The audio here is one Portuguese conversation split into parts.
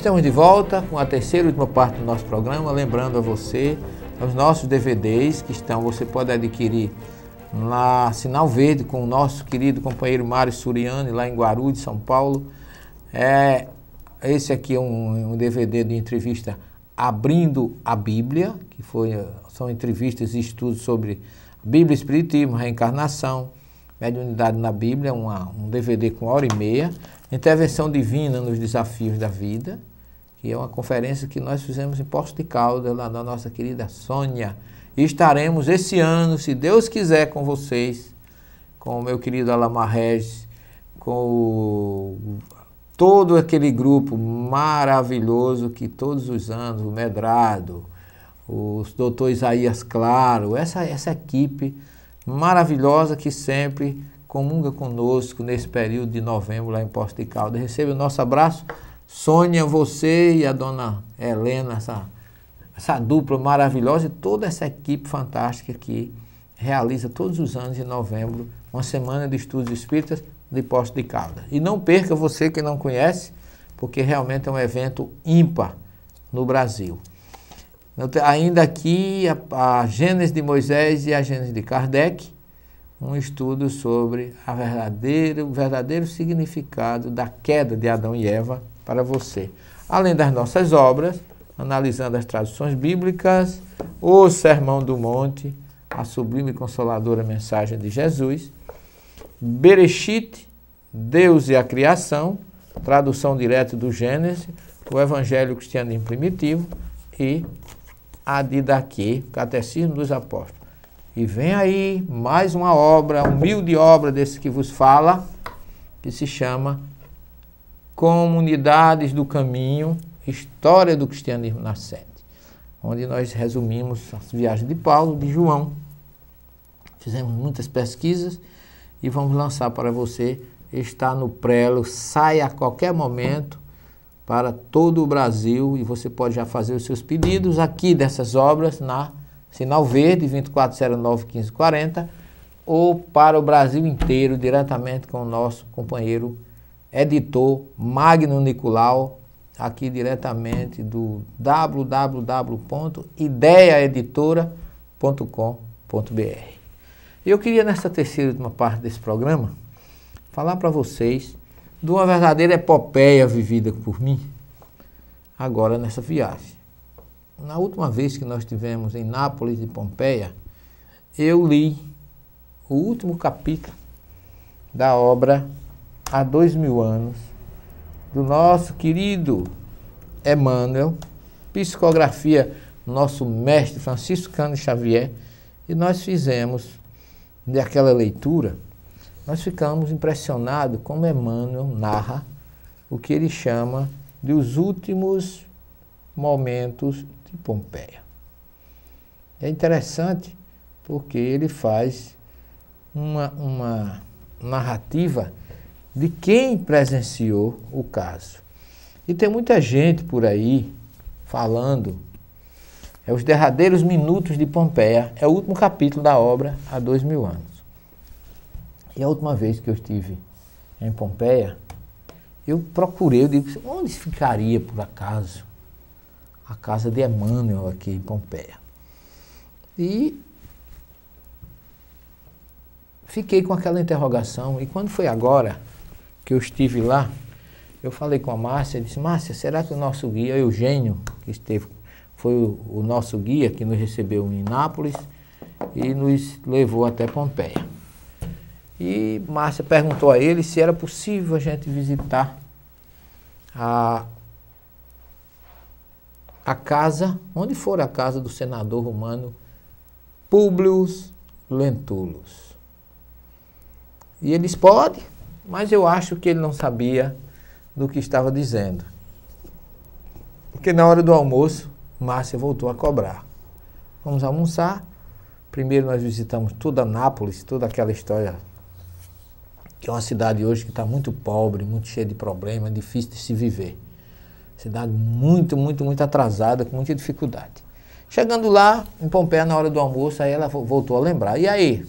estamos de volta com a terceira e última parte do nosso programa. Lembrando a você, os nossos DVDs que estão, você pode adquirir na Sinal Verde com o nosso querido companheiro Mário Suriani, lá em Guarulhos, São Paulo. É, esse aqui é um, um DVD de entrevista Abrindo a Bíblia, que foi, são entrevistas e estudos sobre Bíblia, Espiritismo, Reencarnação, Mediunidade na Bíblia, uma, um DVD com hora e meia, Intervenção Divina nos Desafios da Vida, que é uma conferência que nós fizemos em Poço de Caldas, lá da nossa querida Sônia. E estaremos esse ano, se Deus quiser, com vocês, com o meu querido Alamar Regis, com o, todo aquele grupo maravilhoso que todos os anos, o Medrado, o doutor Isaías Claro, essa, essa equipe maravilhosa que sempre comunga conosco nesse período de novembro lá em Poço de Caldas. Receba o nosso abraço Sônia, você e a dona Helena, essa, essa dupla maravilhosa e toda essa equipe fantástica que realiza todos os anos em novembro uma semana de estudos espíritas de Poço de Caldas. E não perca você que não conhece, porque realmente é um evento ímpar no Brasil. Ainda aqui a, a Gênesis de Moisés e a Gênesis de Kardec, um estudo sobre a verdadeiro, o verdadeiro significado da queda de Adão e Eva para você. Além das nossas obras, analisando as traduções bíblicas, o Sermão do Monte, a sublime e consoladora mensagem de Jesus, Bereshit, Deus e a criação, tradução direta do Gênesis, o Evangelho Cristianismo Primitivo e a Didaquê, Catecismo dos Apóstolos. E vem aí mais uma obra, humilde obra desse que vos fala, que se chama Comunidades do Caminho, História do Cristianismo Nascente, onde nós resumimos as viagens de Paulo, de João. Fizemos muitas pesquisas e vamos lançar para você. Está no prelo, sai a qualquer momento para todo o Brasil e você pode já fazer os seus pedidos aqui dessas obras na Sinal Verde 2409 1540 ou para o Brasil inteiro diretamente com o nosso companheiro editor Magno Nicolau, aqui diretamente do www.ideiaeditora.com.br. Eu queria, nessa terceira última parte desse programa, falar para vocês de uma verdadeira epopeia vivida por mim, agora nessa viagem. Na última vez que nós tivemos em Nápoles e Pompeia, eu li o último capítulo da obra há dois mil anos, do nosso querido Emmanuel, psicografia nosso mestre Franciscano Xavier, e nós fizemos daquela leitura, nós ficamos impressionados como Emmanuel narra o que ele chama de os últimos momentos de Pompeia. É interessante porque ele faz uma, uma narrativa de quem presenciou o caso. E tem muita gente por aí falando. É os derradeiros minutos de Pompeia, é o último capítulo da obra há dois mil anos. E a última vez que eu estive em Pompeia, eu procurei, eu digo, onde ficaria por acaso a casa de Emmanuel aqui em Pompeia? E fiquei com aquela interrogação. E quando foi agora, que eu estive lá, eu falei com a Márcia, disse, Márcia, será que o nosso guia, Eugênio, que esteve, foi o, o nosso guia que nos recebeu em Nápoles e nos levou até Pompeia. E Márcia perguntou a ele se era possível a gente visitar a, a casa, onde for a casa do senador romano Publius Lentulus. E ele disse, pode. Mas eu acho que ele não sabia do que estava dizendo. Porque na hora do almoço, Márcia voltou a cobrar. Vamos almoçar. Primeiro nós visitamos toda Nápoles, toda aquela história que é uma cidade hoje que está muito pobre, muito cheia de problemas, é difícil de se viver. Cidade muito, muito, muito atrasada, com muita dificuldade. Chegando lá, em Pompeia, na hora do almoço, aí ela voltou a lembrar. E aí?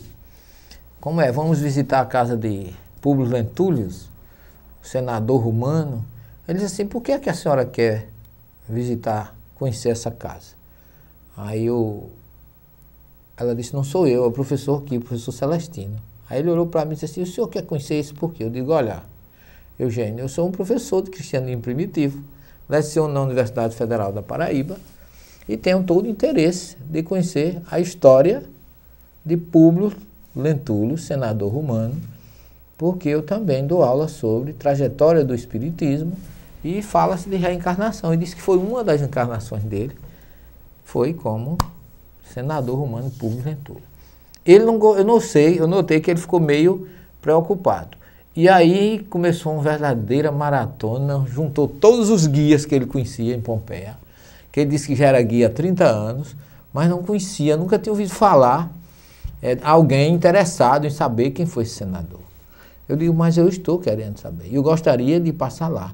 Como é? Vamos visitar a casa de Públio Lentulhos, senador romano, ele disse assim, por que, é que a senhora quer visitar, conhecer essa casa? Aí eu, ela disse, não sou eu, é o professor aqui, o professor Celestino. Aí ele olhou para mim e disse assim, o senhor quer conhecer isso por quê? Eu digo, olha, Eugênio, eu sou um professor de cristianismo primitivo, leciono na Universidade Federal da Paraíba e tenho todo o interesse de conhecer a história de Públio Lentulus, senador romano, porque eu também dou aula sobre trajetória do Espiritismo e fala-se de reencarnação. E disse que foi uma das encarnações dele, foi como senador romano público Ventura. Ele não, eu não sei, eu notei que ele ficou meio preocupado. E aí começou uma verdadeira maratona, juntou todos os guias que ele conhecia em Pompeia, que ele disse que já era guia há 30 anos, mas não conhecia, nunca tinha ouvido falar é, alguém interessado em saber quem foi esse senador. Eu digo, mas eu estou querendo saber. Eu gostaria de passar lá.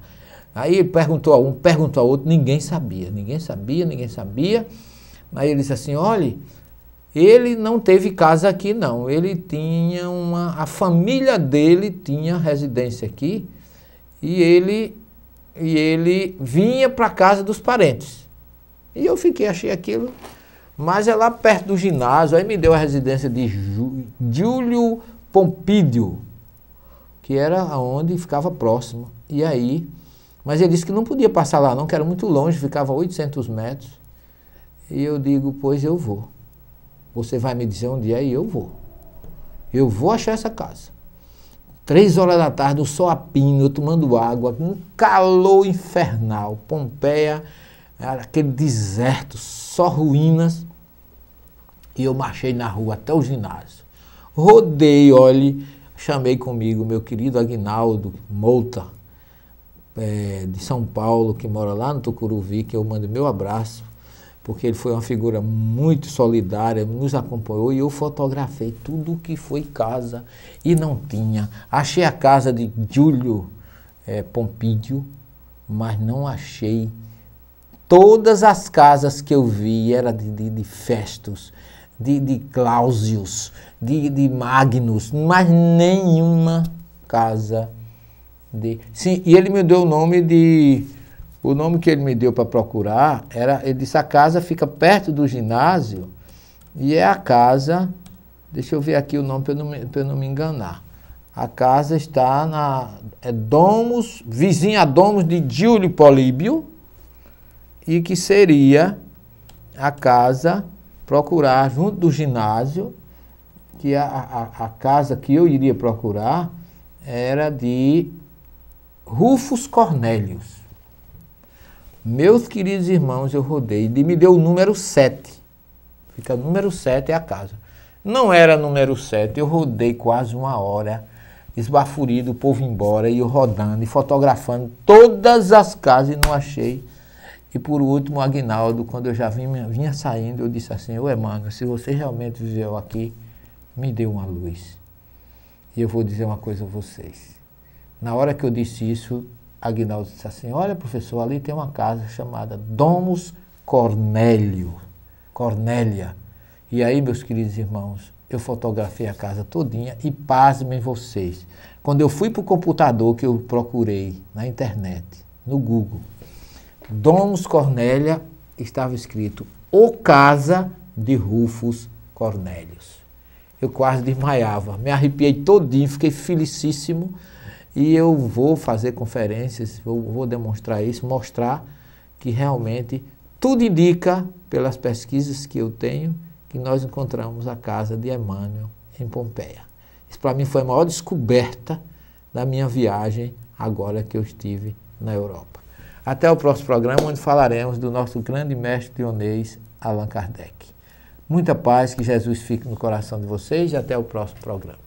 Aí ele perguntou a um, perguntou a outro, ninguém sabia, ninguém sabia, ninguém sabia. Aí ele disse assim: olhe, ele não teve casa aqui, não. Ele tinha uma. A família dele tinha residência aqui e ele, e ele vinha para casa dos parentes. E eu fiquei, achei aquilo. Mas é lá perto do ginásio, aí me deu a residência de Júlio Pompídio, que era aonde ficava próximo. E aí, mas ele disse que não podia passar lá, não, que era muito longe, ficava a 800 metros. E eu digo, pois eu vou. Você vai me dizer onde é e eu vou. Eu vou achar essa casa. Três horas da tarde, o sol a pino, eu tomando água, um calor infernal. Pompeia, aquele deserto, só ruínas. E eu marchei na rua até o ginásio. Rodei, olhe, Chamei comigo meu querido Agnaldo Mouta, é, de São Paulo, que mora lá no Tucuruvi, que eu mando meu abraço, porque ele foi uma figura muito solidária, nos acompanhou e eu fotografei tudo o que foi casa e não tinha. Achei a casa de Júlio é, Pompídio, mas não achei. Todas as casas que eu vi eram de, de, de festos, de, de Clausius, de, de Magnus, mas nenhuma casa de. Sim, e ele me deu o nome de. O nome que ele me deu para procurar era. Ele disse: a casa fica perto do ginásio e é a casa. Deixa eu ver aqui o nome para eu, não me, eu não me enganar. A casa está na. É Domus, vizinha a Domus de Giulio Políbio, e que seria a casa procurar junto do ginásio, que a, a, a casa que eu iria procurar era de Rufus Cornélios. Meus queridos irmãos, eu rodei, ele me deu o número 7. Fica número 7 é a casa. Não era número 7, eu rodei quase uma hora, esbaforido, o povo embora, e eu rodando e fotografando todas as casas e não achei e por último, Agnaldo, quando eu já vinha, vinha saindo, eu disse assim: Ô Emmanuel, se você realmente viveu aqui, me dê uma luz. E eu vou dizer uma coisa a vocês. Na hora que eu disse isso, Agnaldo disse assim: Olha, professor, ali tem uma casa chamada Domus Cornélio. Cornélia. E aí, meus queridos irmãos, eu fotografei a casa todinha e pasmem vocês. Quando eu fui para o computador que eu procurei na internet, no Google, Domus Cornélia estava escrito O Casa de Rufus Cornélios. Eu quase desmaiava, me arrepiei todinho, fiquei felicíssimo e eu vou fazer conferências, vou, vou demonstrar isso, mostrar que realmente tudo indica, pelas pesquisas que eu tenho, que nós encontramos a casa de Emmanuel em Pompeia. Isso para mim foi a maior descoberta da minha viagem agora que eu estive na Europa. Até o próximo programa, onde falaremos do nosso grande mestre dionês, Allan Kardec. Muita paz, que Jesus fique no coração de vocês e até o próximo programa.